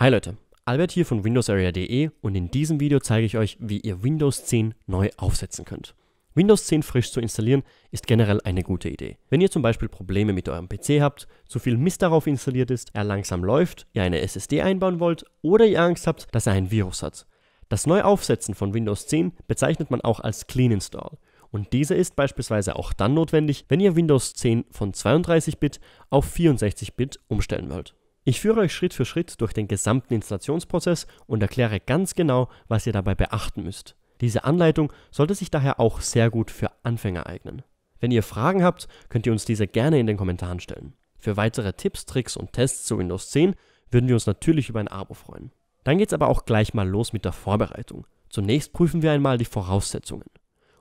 Hi Leute, Albert hier von WindowsArea.de und in diesem Video zeige ich euch, wie ihr Windows 10 neu aufsetzen könnt. Windows 10 frisch zu installieren ist generell eine gute Idee. Wenn ihr zum Beispiel Probleme mit eurem PC habt, zu viel Mist darauf installiert ist, er langsam läuft, ihr eine SSD einbauen wollt oder ihr Angst habt, dass er ein Virus hat. Das Neuaufsetzen von Windows 10 bezeichnet man auch als Clean Install und diese ist beispielsweise auch dann notwendig, wenn ihr Windows 10 von 32-Bit auf 64-Bit umstellen wollt. Ich führe euch Schritt für Schritt durch den gesamten Installationsprozess und erkläre ganz genau, was ihr dabei beachten müsst. Diese Anleitung sollte sich daher auch sehr gut für Anfänger eignen. Wenn ihr Fragen habt, könnt ihr uns diese gerne in den Kommentaren stellen. Für weitere Tipps, Tricks und Tests zu Windows 10 würden wir uns natürlich über ein Abo freuen. Dann geht's aber auch gleich mal los mit der Vorbereitung. Zunächst prüfen wir einmal die Voraussetzungen.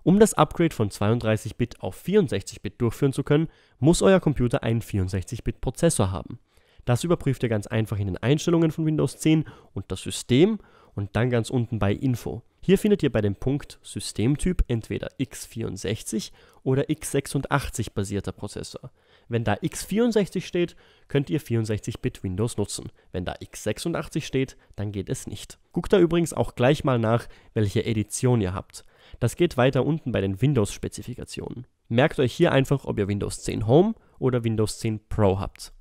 Um das Upgrade von 32-Bit auf 64-Bit durchführen zu können, muss euer Computer einen 64-Bit-Prozessor haben. Das überprüft ihr ganz einfach in den Einstellungen von Windows 10 und das System und dann ganz unten bei Info. Hier findet ihr bei dem Punkt Systemtyp entweder x64 oder x86 basierter Prozessor. Wenn da x64 steht, könnt ihr 64-Bit Windows nutzen. Wenn da x86 steht, dann geht es nicht. Guckt da übrigens auch gleich mal nach, welche Edition ihr habt. Das geht weiter unten bei den Windows-Spezifikationen. Merkt euch hier einfach, ob ihr Windows 10 Home oder Windows 10 Pro habt.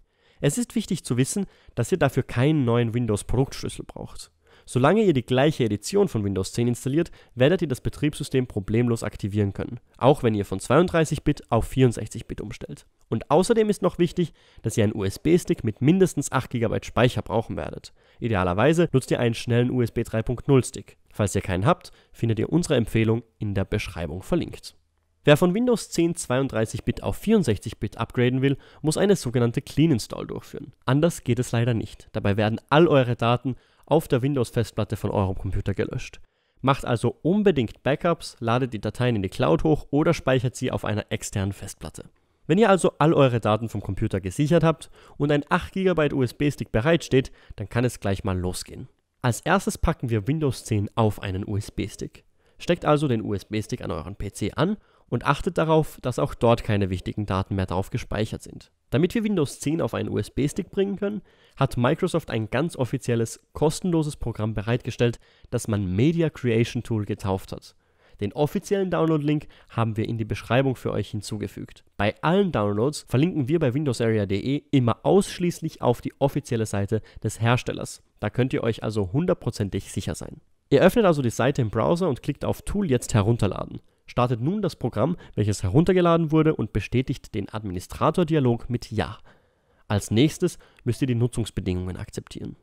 Es ist wichtig zu wissen, dass ihr dafür keinen neuen Windows-Produktschlüssel braucht. Solange ihr die gleiche Edition von Windows 10 installiert, werdet ihr das Betriebssystem problemlos aktivieren können, auch wenn ihr von 32-Bit auf 64-Bit umstellt. Und außerdem ist noch wichtig, dass ihr einen USB-Stick mit mindestens 8 GB Speicher brauchen werdet. Idealerweise nutzt ihr einen schnellen USB 3.0 Stick. Falls ihr keinen habt, findet ihr unsere Empfehlung in der Beschreibung verlinkt. Wer von Windows 10 32-Bit auf 64-Bit upgraden will, muss eine sogenannte Clean Install durchführen. Anders geht es leider nicht. Dabei werden all eure Daten auf der Windows-Festplatte von eurem Computer gelöscht. Macht also unbedingt Backups, ladet die Dateien in die Cloud hoch oder speichert sie auf einer externen Festplatte. Wenn ihr also all eure Daten vom Computer gesichert habt und ein 8 GB USB-Stick bereitsteht, dann kann es gleich mal losgehen. Als erstes packen wir Windows 10 auf einen USB-Stick. Steckt also den USB-Stick an euren PC an und achtet darauf, dass auch dort keine wichtigen Daten mehr drauf gespeichert sind. Damit wir Windows 10 auf einen USB-Stick bringen können, hat Microsoft ein ganz offizielles, kostenloses Programm bereitgestellt, das man Media Creation Tool getauft hat. Den offiziellen Download-Link haben wir in die Beschreibung für euch hinzugefügt. Bei allen Downloads verlinken wir bei windowsarea.de immer ausschließlich auf die offizielle Seite des Herstellers. Da könnt ihr euch also hundertprozentig sicher sein. Ihr öffnet also die Seite im Browser und klickt auf Tool jetzt herunterladen startet nun das Programm, welches heruntergeladen wurde und bestätigt den Administrator-Dialog mit Ja. Als nächstes müsst ihr die Nutzungsbedingungen akzeptieren.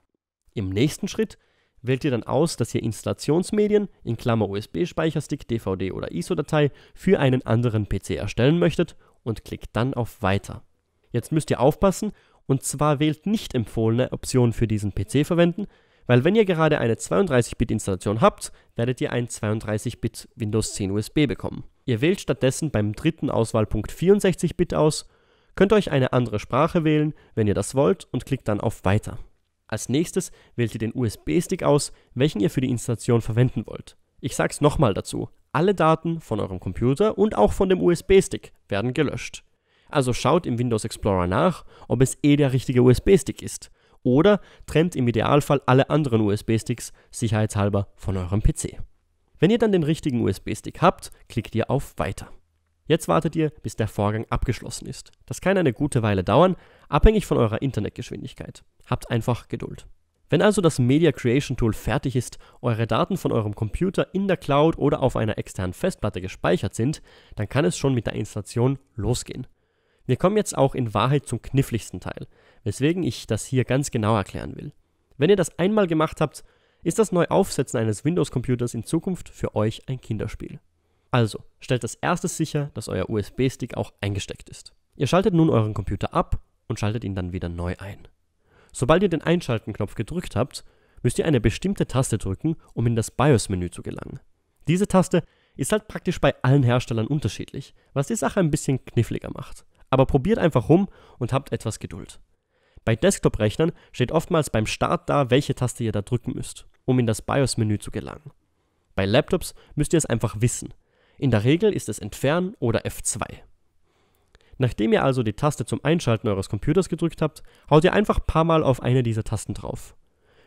Im nächsten Schritt wählt ihr dann aus, dass ihr Installationsmedien in Klammer USB-Speicherstick, DVD oder ISO-Datei für einen anderen PC erstellen möchtet und klickt dann auf Weiter. Jetzt müsst ihr aufpassen und zwar wählt nicht empfohlene Optionen für diesen PC verwenden, weil wenn ihr gerade eine 32-Bit-Installation habt, werdet ihr ein 32-Bit Windows 10 USB bekommen. Ihr wählt stattdessen beim dritten Auswahlpunkt 64-Bit aus, könnt euch eine andere Sprache wählen, wenn ihr das wollt, und klickt dann auf Weiter. Als nächstes wählt ihr den USB-Stick aus, welchen ihr für die Installation verwenden wollt. Ich sag's nochmal dazu. Alle Daten von eurem Computer und auch von dem USB-Stick werden gelöscht. Also schaut im Windows Explorer nach, ob es eh der richtige USB-Stick ist oder trennt im Idealfall alle anderen USB-Sticks sicherheitshalber von eurem PC. Wenn ihr dann den richtigen USB-Stick habt, klickt ihr auf Weiter. Jetzt wartet ihr, bis der Vorgang abgeschlossen ist. Das kann eine gute Weile dauern, abhängig von eurer Internetgeschwindigkeit. Habt einfach Geduld. Wenn also das Media Creation Tool fertig ist, eure Daten von eurem Computer in der Cloud oder auf einer externen Festplatte gespeichert sind, dann kann es schon mit der Installation losgehen. Wir kommen jetzt auch in Wahrheit zum kniffligsten Teil, weswegen ich das hier ganz genau erklären will. Wenn ihr das einmal gemacht habt, ist das Neuaufsetzen eines Windows-Computers in Zukunft für euch ein Kinderspiel. Also, stellt das erstes sicher, dass euer USB-Stick auch eingesteckt ist. Ihr schaltet nun euren Computer ab und schaltet ihn dann wieder neu ein. Sobald ihr den Einschalten-Knopf gedrückt habt, müsst ihr eine bestimmte Taste drücken, um in das BIOS-Menü zu gelangen. Diese Taste ist halt praktisch bei allen Herstellern unterschiedlich, was die Sache ein bisschen kniffliger macht. Aber probiert einfach rum und habt etwas Geduld. Bei Desktop-Rechnern steht oftmals beim Start da, welche Taste ihr da drücken müsst, um in das BIOS-Menü zu gelangen. Bei Laptops müsst ihr es einfach wissen. In der Regel ist es Entfernen oder F2. Nachdem ihr also die Taste zum Einschalten eures Computers gedrückt habt, haut ihr einfach paar Mal auf eine dieser Tasten drauf.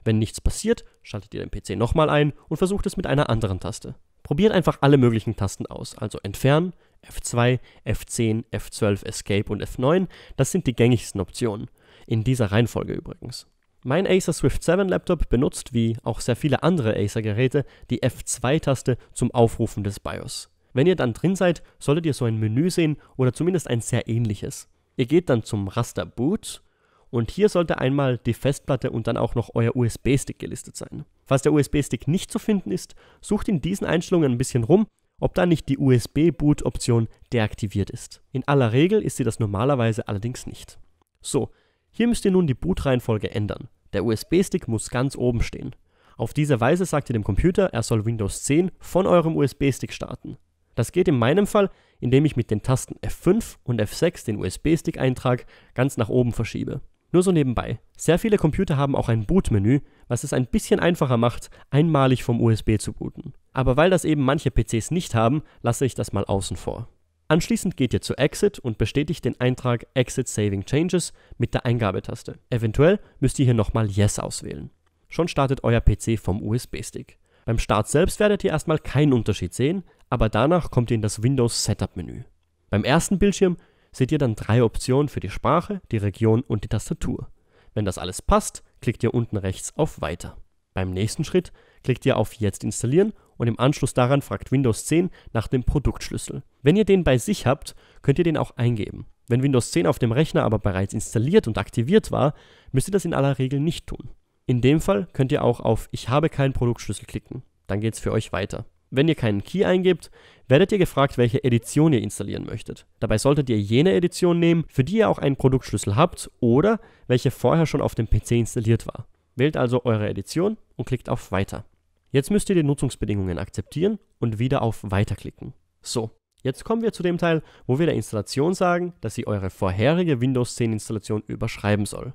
Wenn nichts passiert, schaltet ihr den PC nochmal ein und versucht es mit einer anderen Taste. Probiert einfach alle möglichen Tasten aus, also Entfernen, F2, F10, F12, Escape und F9, das sind die gängigsten Optionen. In dieser Reihenfolge übrigens. Mein Acer Swift 7 Laptop benutzt, wie auch sehr viele andere Acer-Geräte, die F2-Taste zum Aufrufen des BIOS. Wenn ihr dann drin seid, solltet ihr so ein Menü sehen oder zumindest ein sehr ähnliches. Ihr geht dann zum Raster Boot und hier sollte einmal die Festplatte und dann auch noch euer USB-Stick gelistet sein. Falls der USB-Stick nicht zu finden ist, sucht in diesen Einstellungen ein bisschen rum, ob da nicht die USB-Boot-Option deaktiviert ist. In aller Regel ist sie das normalerweise allerdings nicht. So, hier müsst ihr nun die Bootreihenfolge ändern. Der USB-Stick muss ganz oben stehen. Auf diese Weise sagt ihr dem Computer, er soll Windows 10 von eurem USB-Stick starten. Das geht in meinem Fall, indem ich mit den Tasten F5 und F6 den USB-Stick eintrag, ganz nach oben verschiebe. Nur so nebenbei. Sehr viele Computer haben auch ein Bootmenü, was es ein bisschen einfacher macht, einmalig vom USB zu booten. Aber weil das eben manche PCs nicht haben, lasse ich das mal außen vor. Anschließend geht ihr zu Exit und bestätigt den Eintrag Exit Saving Changes mit der Eingabetaste. Eventuell müsst ihr hier nochmal Yes auswählen. Schon startet euer PC vom USB-Stick. Beim Start selbst werdet ihr erstmal keinen Unterschied sehen, aber danach kommt ihr in das Windows Setup Menü. Beim ersten Bildschirm seht ihr dann drei Optionen für die Sprache, die Region und die Tastatur. Wenn das alles passt, klickt ihr unten rechts auf Weiter. Beim nächsten Schritt klickt ihr auf Jetzt installieren und im Anschluss daran fragt Windows 10 nach dem Produktschlüssel. Wenn ihr den bei sich habt, könnt ihr den auch eingeben. Wenn Windows 10 auf dem Rechner aber bereits installiert und aktiviert war, müsst ihr das in aller Regel nicht tun. In dem Fall könnt ihr auch auf Ich habe keinen Produktschlüssel klicken. Dann geht es für euch weiter. Wenn ihr keinen Key eingebt, werdet ihr gefragt, welche Edition ihr installieren möchtet. Dabei solltet ihr jene Edition nehmen, für die ihr auch einen Produktschlüssel habt oder welche vorher schon auf dem PC installiert war. Wählt also eure Edition und klickt auf Weiter. Jetzt müsst ihr die Nutzungsbedingungen akzeptieren und wieder auf Weiter klicken. So, Jetzt kommen wir zu dem Teil, wo wir der Installation sagen, dass sie eure vorherige Windows 10 Installation überschreiben soll.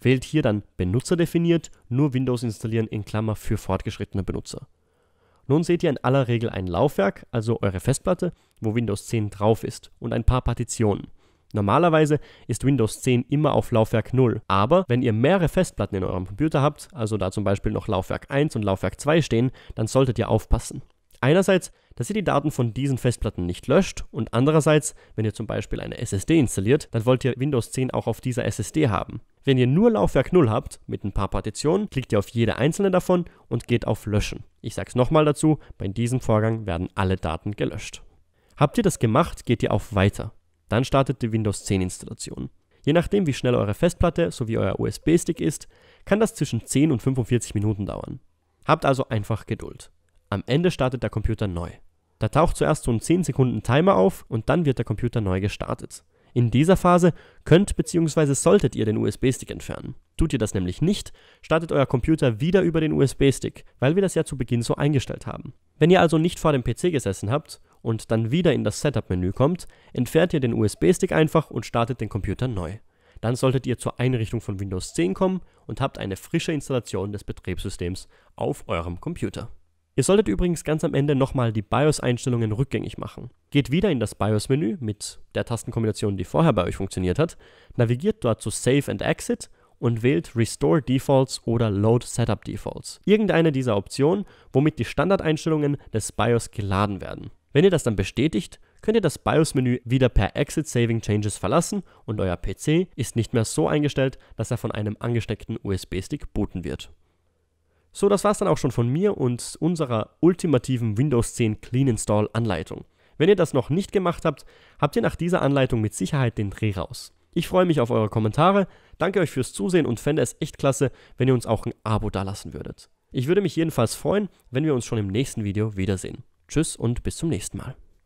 Wählt hier dann Benutzer definiert, nur Windows installieren in Klammer für fortgeschrittene Benutzer. Nun seht ihr in aller Regel ein Laufwerk, also eure Festplatte, wo Windows 10 drauf ist und ein paar Partitionen. Normalerweise ist Windows 10 immer auf Laufwerk 0, aber wenn ihr mehrere Festplatten in eurem Computer habt, also da zum Beispiel noch Laufwerk 1 und Laufwerk 2 stehen, dann solltet ihr aufpassen. Einerseits dass ihr die Daten von diesen Festplatten nicht löscht und andererseits, wenn ihr zum Beispiel eine SSD installiert, dann wollt ihr Windows 10 auch auf dieser SSD haben. Wenn ihr nur Laufwerk 0 habt, mit ein paar Partitionen, klickt ihr auf jede einzelne davon und geht auf Löschen. Ich sag's nochmal dazu, bei diesem Vorgang werden alle Daten gelöscht. Habt ihr das gemacht, geht ihr auf Weiter. Dann startet die Windows 10 Installation. Je nachdem, wie schnell eure Festplatte sowie euer USB-Stick ist, kann das zwischen 10 und 45 Minuten dauern. Habt also einfach Geduld. Am Ende startet der Computer neu. Da taucht zuerst so ein 10 Sekunden Timer auf und dann wird der Computer neu gestartet. In dieser Phase könnt bzw. solltet ihr den USB-Stick entfernen. Tut ihr das nämlich nicht, startet euer Computer wieder über den USB-Stick, weil wir das ja zu Beginn so eingestellt haben. Wenn ihr also nicht vor dem PC gesessen habt und dann wieder in das Setup-Menü kommt, entfernt ihr den USB-Stick einfach und startet den Computer neu. Dann solltet ihr zur Einrichtung von Windows 10 kommen und habt eine frische Installation des Betriebssystems auf eurem Computer. Ihr solltet übrigens ganz am Ende nochmal die BIOS-Einstellungen rückgängig machen. Geht wieder in das BIOS-Menü mit der Tastenkombination, die vorher bei euch funktioniert hat, navigiert dort zu Save and Exit und wählt Restore Defaults oder Load Setup Defaults. Irgendeine dieser Optionen, womit die Standardeinstellungen des BIOS geladen werden. Wenn ihr das dann bestätigt, könnt ihr das BIOS-Menü wieder per Exit Saving Changes verlassen und euer PC ist nicht mehr so eingestellt, dass er von einem angesteckten USB-Stick booten wird. So, das war's dann auch schon von mir und unserer ultimativen Windows 10 Clean Install Anleitung. Wenn ihr das noch nicht gemacht habt, habt ihr nach dieser Anleitung mit Sicherheit den Dreh raus. Ich freue mich auf eure Kommentare, danke euch fürs Zusehen und fände es echt klasse, wenn ihr uns auch ein Abo dalassen würdet. Ich würde mich jedenfalls freuen, wenn wir uns schon im nächsten Video wiedersehen. Tschüss und bis zum nächsten Mal.